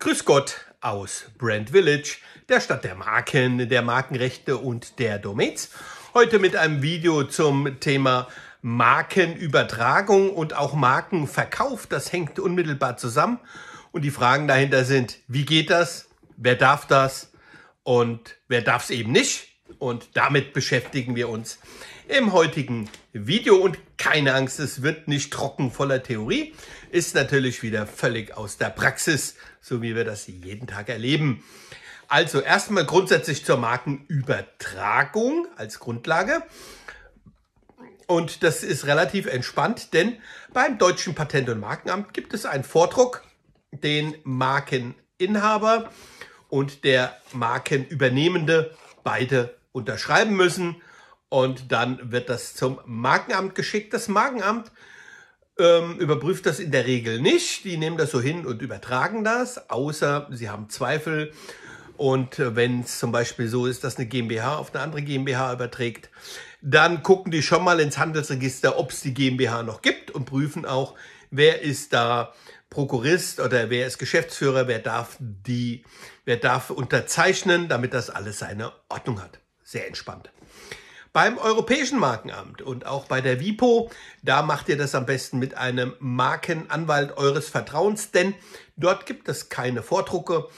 Grüß Gott aus Brand Village, der Stadt der Marken, der Markenrechte und der Domains. Heute mit einem Video zum Thema Markenübertragung und auch Markenverkauf. Das hängt unmittelbar zusammen. Und die Fragen dahinter sind, wie geht das? Wer darf das? Und wer darf es eben nicht? Und damit beschäftigen wir uns im heutigen Video. Und keine Angst, es wird nicht trocken voller Theorie. Ist natürlich wieder völlig aus der Praxis, so wie wir das jeden Tag erleben. Also erstmal grundsätzlich zur Markenübertragung als Grundlage. Und das ist relativ entspannt, denn beim Deutschen Patent- und Markenamt gibt es einen Vordruck, den Markeninhaber und der Markenübernehmende beide unterschreiben müssen und dann wird das zum Markenamt geschickt. Das Markenamt ähm, überprüft das in der Regel nicht. Die nehmen das so hin und übertragen das, außer sie haben Zweifel. Und äh, wenn es zum Beispiel so ist, dass eine GmbH auf eine andere GmbH überträgt, dann gucken die schon mal ins Handelsregister, ob es die GmbH noch gibt und prüfen auch, wer ist da Prokurist oder wer ist Geschäftsführer, wer darf die, wer darf unterzeichnen, damit das alles seine Ordnung hat sehr entspannt. Beim Europäischen Markenamt und auch bei der WIPO, da macht ihr das am besten mit einem Markenanwalt eures Vertrauens, denn dort gibt es keine Vordrucke,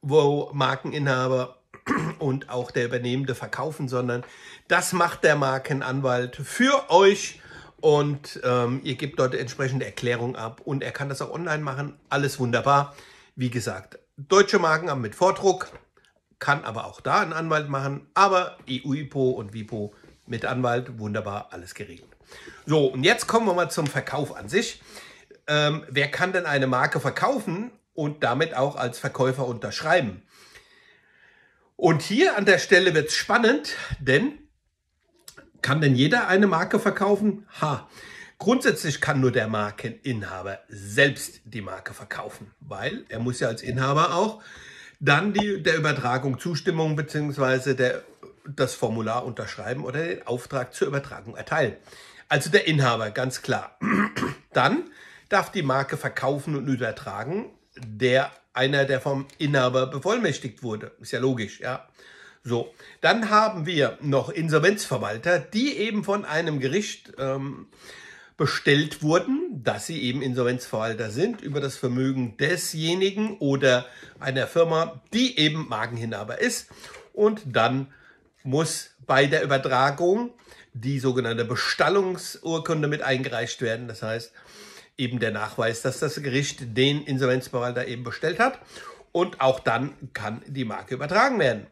wo Markeninhaber und auch der Übernehmende verkaufen, sondern das macht der Markenanwalt für euch und ähm, ihr gebt dort entsprechende Erklärung ab und er kann das auch online machen. Alles wunderbar. Wie gesagt, Deutsche Markenamt mit Vordruck kann aber auch da einen Anwalt machen, aber EU-IPO und WIPO mit Anwalt, wunderbar, alles geregelt. So, und jetzt kommen wir mal zum Verkauf an sich. Ähm, wer kann denn eine Marke verkaufen und damit auch als Verkäufer unterschreiben? Und hier an der Stelle wird es spannend, denn kann denn jeder eine Marke verkaufen? Ha, grundsätzlich kann nur der Markeninhaber selbst die Marke verkaufen, weil er muss ja als Inhaber auch dann die, der Übertragung Zustimmung bzw. Der, das Formular unterschreiben oder den Auftrag zur Übertragung erteilen. Also der Inhaber, ganz klar. Dann darf die Marke verkaufen und übertragen, der einer, der vom Inhaber bevollmächtigt wurde. Ist ja logisch, ja. So, dann haben wir noch Insolvenzverwalter, die eben von einem Gericht ähm, bestellt wurden, dass sie eben Insolvenzverwalter sind über das Vermögen desjenigen oder einer Firma, die eben Markeninhaber ist. Und dann muss bei der Übertragung die sogenannte Bestallungsurkunde mit eingereicht werden. Das heißt eben der Nachweis, dass das Gericht den Insolvenzverwalter eben bestellt hat. Und auch dann kann die Marke übertragen werden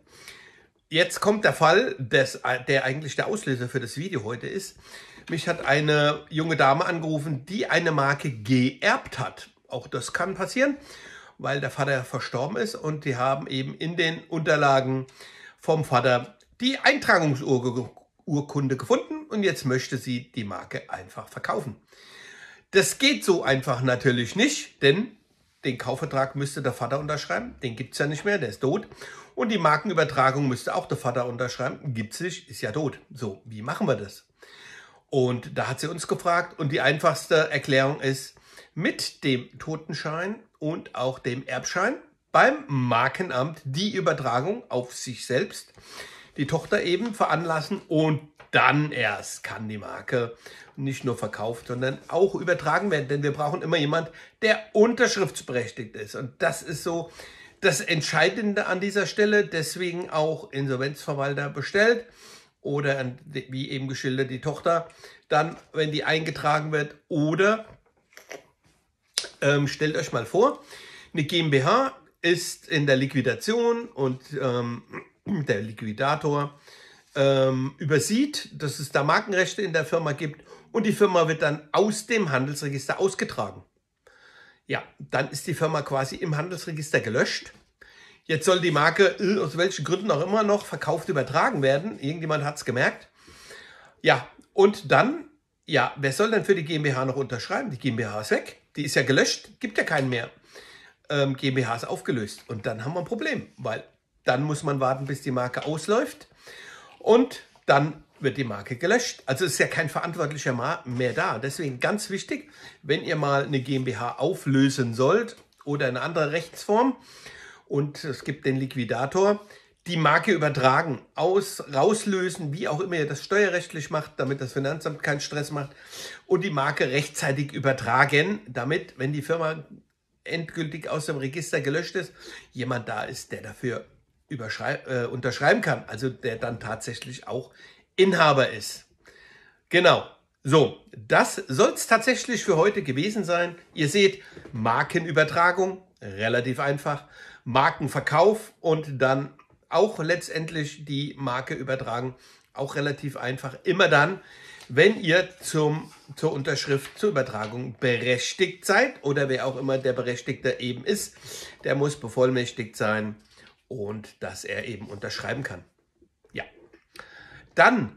jetzt kommt der Fall, des, der eigentlich der Auslöser für das Video heute ist. Mich hat eine junge Dame angerufen, die eine Marke geerbt hat. Auch das kann passieren, weil der Vater verstorben ist und die haben eben in den Unterlagen vom Vater die Eintragungsurkunde gefunden und jetzt möchte sie die Marke einfach verkaufen. Das geht so einfach natürlich nicht, denn den Kaufvertrag müsste der Vater unterschreiben, den gibt es ja nicht mehr, der ist tot. Und die Markenübertragung müsste auch der Vater unterschreiben, gibt es nicht, ist ja tot. So, wie machen wir das? Und da hat sie uns gefragt und die einfachste Erklärung ist, mit dem Totenschein und auch dem Erbschein beim Markenamt die Übertragung auf sich selbst, die Tochter eben veranlassen und dann erst kann die Marke nicht nur verkauft, sondern auch übertragen werden. Denn wir brauchen immer jemand, der unterschriftsberechtigt ist. Und das ist so das Entscheidende an dieser Stelle. Deswegen auch Insolvenzverwalter bestellt oder wie eben geschildert die Tochter, dann, wenn die eingetragen wird. Oder ähm, stellt euch mal vor, eine GmbH ist in der Liquidation und ähm, der Liquidator ähm, übersieht, dass es da Markenrechte in der Firma gibt und die Firma wird dann aus dem Handelsregister ausgetragen. Ja, dann ist die Firma quasi im Handelsregister gelöscht. Jetzt soll die Marke äh, aus welchen Gründen auch immer noch verkauft übertragen werden. Irgendjemand hat es gemerkt. Ja, und dann, ja, wer soll denn für die GmbH noch unterschreiben? Die GmbH ist weg. Die ist ja gelöscht, gibt ja keinen mehr. Ähm, GmbH ist aufgelöst. Und dann haben wir ein Problem, weil dann muss man warten, bis die Marke ausläuft und dann wird die Marke gelöscht. Also ist ja kein verantwortlicher mehr da. Deswegen ganz wichtig, wenn ihr mal eine GmbH auflösen sollt oder eine andere Rechtsform und es gibt den Liquidator, die Marke übertragen, aus, rauslösen, wie auch immer ihr das steuerrechtlich macht, damit das Finanzamt keinen Stress macht und die Marke rechtzeitig übertragen, damit, wenn die Firma endgültig aus dem Register gelöscht ist, jemand da ist, der dafür äh, unterschreiben kann, also der dann tatsächlich auch Inhaber ist. Genau. So, das soll es tatsächlich für heute gewesen sein. Ihr seht, Markenübertragung, relativ einfach, Markenverkauf und dann auch letztendlich die Marke übertragen, auch relativ einfach. Immer dann, wenn ihr zum, zur Unterschrift, zur Übertragung berechtigt seid oder wer auch immer der Berechtigte eben ist, der muss bevollmächtigt sein und dass er eben unterschreiben kann. Ja, dann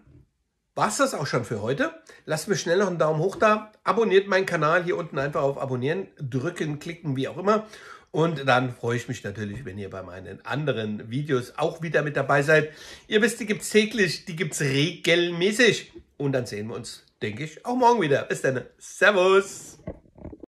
war es das auch schon für heute. Lasst mir schnell noch einen Daumen hoch da. Abonniert meinen Kanal hier unten einfach auf Abonnieren, drücken, klicken, wie auch immer. Und dann freue ich mich natürlich, wenn ihr bei meinen anderen Videos auch wieder mit dabei seid. Ihr wisst, die gibt es täglich, die gibt es regelmäßig. Und dann sehen wir uns, denke ich, auch morgen wieder. Bis dann. Servus.